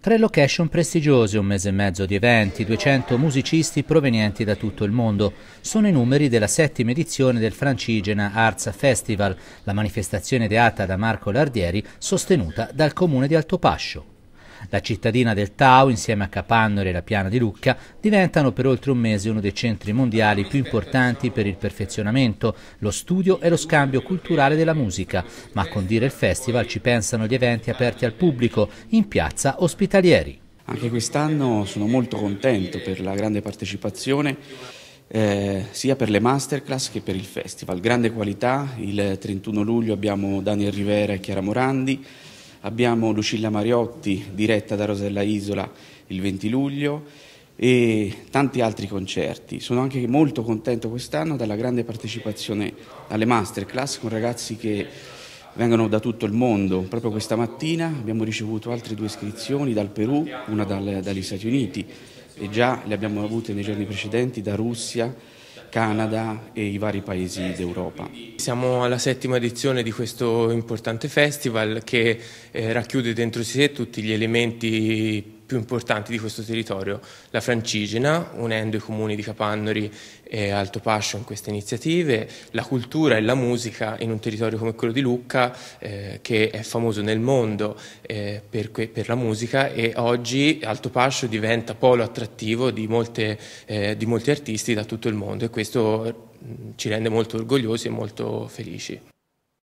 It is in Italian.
Tre location prestigiose, un mese e mezzo di eventi, 200 musicisti provenienti da tutto il mondo. Sono i numeri della settima edizione del Francigena Arts Festival, la manifestazione ideata da Marco Lardieri sostenuta dal comune di Altopascio. La cittadina del Tau, insieme a Capannore e la Piana di Lucca, diventano per oltre un mese uno dei centri mondiali più importanti per il perfezionamento, lo studio e lo scambio culturale della musica. Ma a condire il festival ci pensano gli eventi aperti al pubblico, in piazza ospitalieri. Anche quest'anno sono molto contento per la grande partecipazione eh, sia per le masterclass che per il festival. Grande qualità, il 31 luglio abbiamo Daniel Rivera e Chiara Morandi, abbiamo Lucilla Mariotti diretta da Rosella Isola il 20 luglio e tanti altri concerti. Sono anche molto contento quest'anno dalla grande partecipazione alle masterclass con ragazzi che vengono da tutto il mondo. Proprio questa mattina abbiamo ricevuto altre due iscrizioni dal Perù, una dal, dagli Stati Uniti e già le abbiamo avute nei giorni precedenti da Russia, Canada e i vari paesi d'Europa. Siamo alla settima edizione di questo importante festival che eh, racchiude dentro di sé tutti gli elementi più importanti di questo territorio, la Francigena, unendo i comuni di Capannori e Alto Pascio in queste iniziative, la cultura e la musica in un territorio come quello di Lucca, eh, che è famoso nel mondo eh, per, per, la musica e oggi Alto Pascio diventa polo attrattivo di, molte, eh, di molti artisti da tutto il mondo e questo ci rende molto orgogliosi e molto felici.